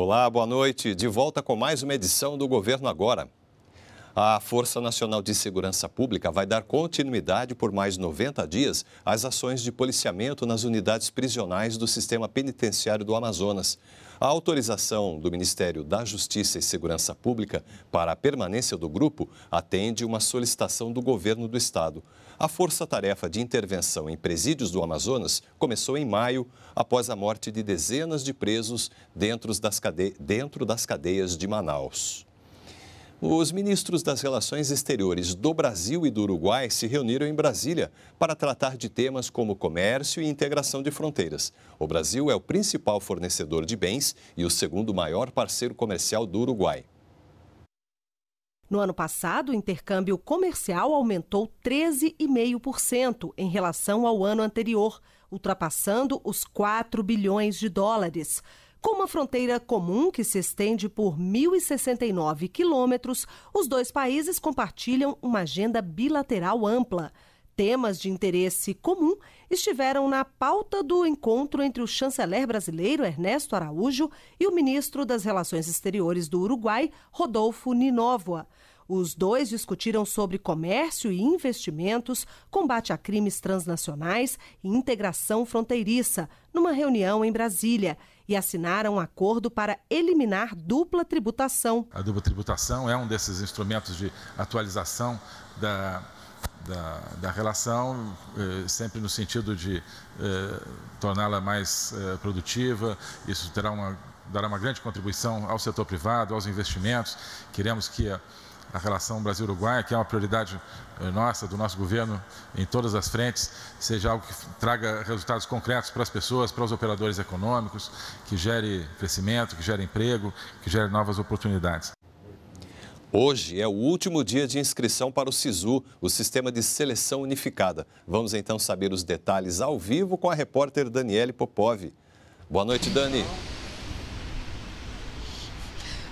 Olá, boa noite. De volta com mais uma edição do Governo Agora. A Força Nacional de Segurança Pública vai dar continuidade por mais 90 dias às ações de policiamento nas unidades prisionais do sistema penitenciário do Amazonas. A autorização do Ministério da Justiça e Segurança Pública para a permanência do grupo atende uma solicitação do governo do estado. A força-tarefa de intervenção em presídios do Amazonas começou em maio, após a morte de dezenas de presos dentro das, dentro das cadeias de Manaus. Os ministros das Relações Exteriores do Brasil e do Uruguai se reuniram em Brasília para tratar de temas como comércio e integração de fronteiras. O Brasil é o principal fornecedor de bens e o segundo maior parceiro comercial do Uruguai. No ano passado, o intercâmbio comercial aumentou 13,5% em relação ao ano anterior, ultrapassando os 4 bilhões de dólares. Com uma fronteira comum que se estende por 1.069 quilômetros, os dois países compartilham uma agenda bilateral ampla. Temas de interesse comum estiveram na pauta do encontro entre o chanceler brasileiro Ernesto Araújo e o ministro das Relações Exteriores do Uruguai, Rodolfo Ninóvoa. Os dois discutiram sobre comércio e investimentos, combate a crimes transnacionais e integração fronteiriça, numa reunião em Brasília e assinaram um acordo para eliminar dupla tributação. A dupla tributação é um desses instrumentos de atualização da, da, da relação, eh, sempre no sentido de eh, torná-la mais eh, produtiva. Isso terá uma, dará uma grande contribuição ao setor privado, aos investimentos. Queremos que a a relação Brasil-Uruguai, que é uma prioridade eh, nossa, do nosso governo, em todas as frentes, seja algo que traga resultados concretos para as pessoas, para os operadores econômicos, que gere crescimento, que gere emprego, que gere novas oportunidades. Hoje é o último dia de inscrição para o SISU, o Sistema de Seleção Unificada. Vamos então saber os detalhes ao vivo com a repórter Daniele Popov. Boa noite, Dani.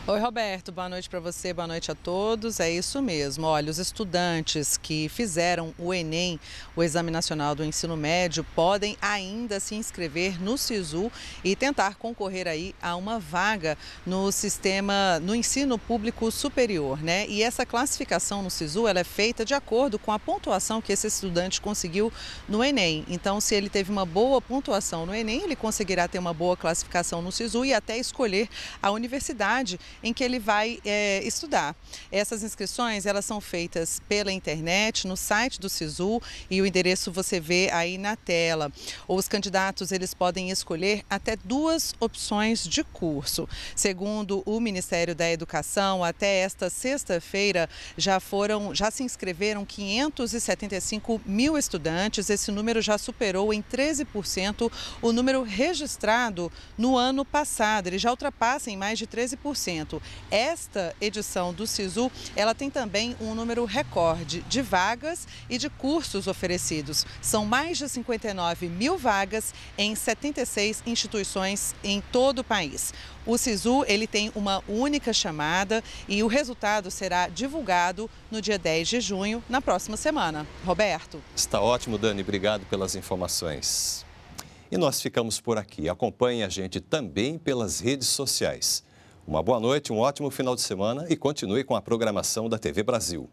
Oi, Roberto, boa noite para você, boa noite a todos. É isso mesmo. Olha, os estudantes que fizeram o Enem, o Exame Nacional do Ensino Médio, podem ainda se inscrever no SISU e tentar concorrer aí a uma vaga no sistema, no ensino público superior, né? E essa classificação no SISU, ela é feita de acordo com a pontuação que esse estudante conseguiu no Enem. Então, se ele teve uma boa pontuação no Enem, ele conseguirá ter uma boa classificação no SISU e até escolher a universidade em que ele vai é, estudar. Essas inscrições elas são feitas pela internet, no site do SISU e o endereço você vê aí na tela. Os candidatos eles podem escolher até duas opções de curso. Segundo o Ministério da Educação, até esta sexta-feira já foram, já se inscreveram 575 mil estudantes. Esse número já superou em 13% o número registrado no ano passado. Ele já ultrapassa em mais de 13% atendimento. Esta edição do SISU, ela tem também um número recorde de vagas e de cursos oferecidos. São mais de 59 mil vagas em 76 instituições em todo o país. O SISU ele tem uma única chamada e o resultado será divulgado no dia 10 de junho, na próxima semana. Roberto. Está ótimo, Dani. Obrigado pelas informações. E nós ficamos por aqui. Acompanhe a gente também pelas redes sociais. Uma boa noite, um ótimo final de semana e continue com a programação da TV Brasil.